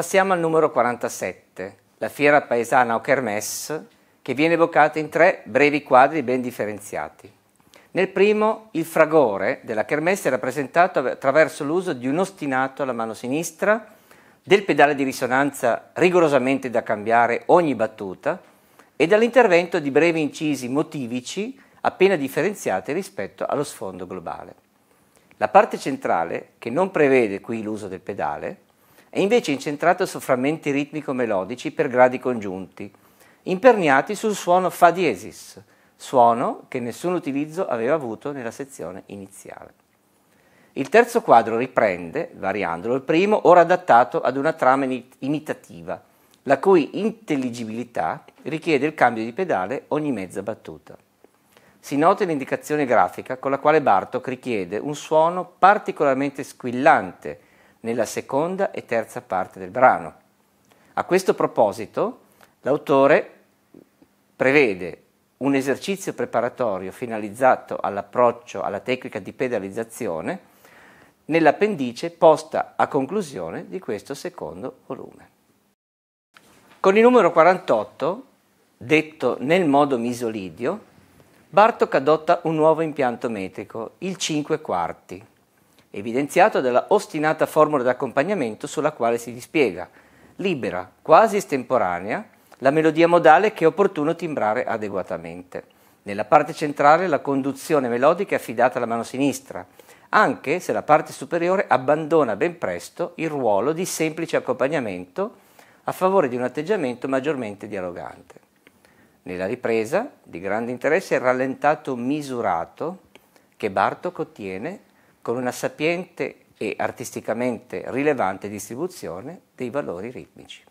Passiamo al numero 47, la fiera paesana o kermesse, che viene evocata in tre brevi quadri ben differenziati. Nel primo, il fragore della kermesse è rappresentato attraverso l'uso di un ostinato alla mano sinistra, del pedale di risonanza rigorosamente da cambiare ogni battuta e dall'intervento di brevi incisi motivici appena differenziati rispetto allo sfondo globale. La parte centrale, che non prevede qui l'uso del pedale, è invece incentrato su frammenti ritmico-melodici per gradi congiunti, imperniati sul suono fa diesis, suono che nessun utilizzo aveva avuto nella sezione iniziale. Il terzo quadro riprende, variandolo, il primo, ora adattato ad una trama imitativa, la cui intelligibilità richiede il cambio di pedale ogni mezza battuta. Si nota l'indicazione grafica con la quale Bartok richiede un suono particolarmente squillante nella seconda e terza parte del brano. A questo proposito, l'autore prevede un esercizio preparatorio finalizzato all'approccio alla tecnica di pedalizzazione nell'appendice posta a conclusione di questo secondo volume. Con il numero 48, detto nel modo misolidio, Bartok adotta un nuovo impianto metrico, il 5 quarti, evidenziato dalla ostinata formula d'accompagnamento sulla quale si dispiega, libera, quasi estemporanea, la melodia modale che è opportuno timbrare adeguatamente. Nella parte centrale la conduzione melodica è affidata alla mano sinistra, anche se la parte superiore abbandona ben presto il ruolo di semplice accompagnamento a favore di un atteggiamento maggiormente dialogante. Nella ripresa, di grande interesse, è il rallentato misurato che Bartok ottiene con una sapiente e artisticamente rilevante distribuzione dei valori ritmici.